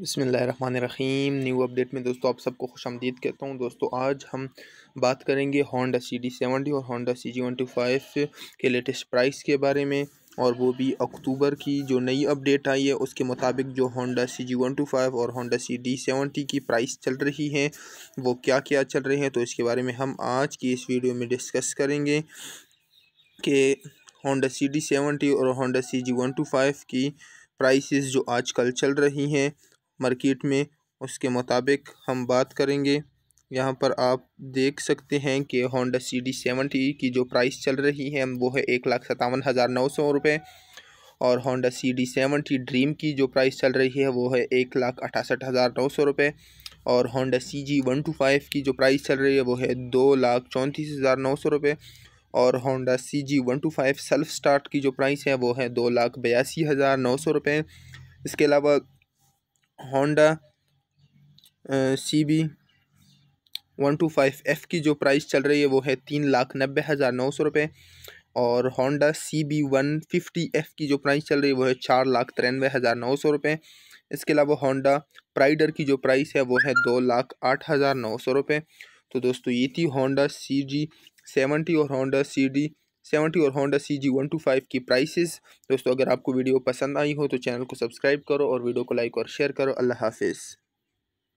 बसमीम new update में दोस्तों आप सबको खुश आमदीद कहता हूँ दोस्तों आज हम बात करेंगे होंडा सी डी सेवेंटी और Honda C G one two five के लेटेस्ट प्राइस के बारे में और वो भी अक्टूबर की जो नई अपडेट आई है उसके मुताबिक जो Honda C G one two five और होंडा सी डी सेवेंटी की प्राइस चल रही है वो क्या क्या चल रहे हैं तो इसके बारे में हम आज की इस वीडियो में डिस्कस करेंगे कि होंडा सी डी सेवेंटी और Honda C G one two five की प्राइसेस जो आजकल चल रही हैं मार्केट में उसके मुताबिक हम बात करेंगे यहाँ पर आप देख सकते हैं कि होंडा सी डी सेवेंटी की जो प्राइस चल रही है वो है एक लाख सतावन हज़ार नौ सौ रुपये और Honda C D seventy dream की जो प्राइस चल रही है वो है एक लाख अठासठ हज़ार नौ सौ रुपये और Honda C G one two five की जो प्राइस चल रही है वो है दो लाख चौंतीस हज़ार नौ सौ रुपये और Honda C G one two five self start की जो प्राइस है वो है दो लाख बयासी हज़ार नौ सौ रुपये इसके अलावा Honda C B one two five F की जो प्राइस चल रही है वो है तीन लाख नब्बे हज़ार नौ सौ रुपये और Honda C B one fifty F की जो प्राइस चल रही है वो है चार लाख तिरानवे हज़ार नौ सौ रुपये इसके अलावा होंडा प्राइडर की जो प्राइस है वो है दो लाख आठ हज़ार नौ सौ रुपये तो दोस्तों ये थी होंडा सी जी सेवेंटी और होंडा सी डी सेवेंटी और Honda C G one two five की प्राइसेस दोस्तों अगर आपको वीडियो पसंद आई हो तो चैनल को सब्सक्राइब करो और वीडियो को लाइक और शेयर करो अल्लाह हाफिज़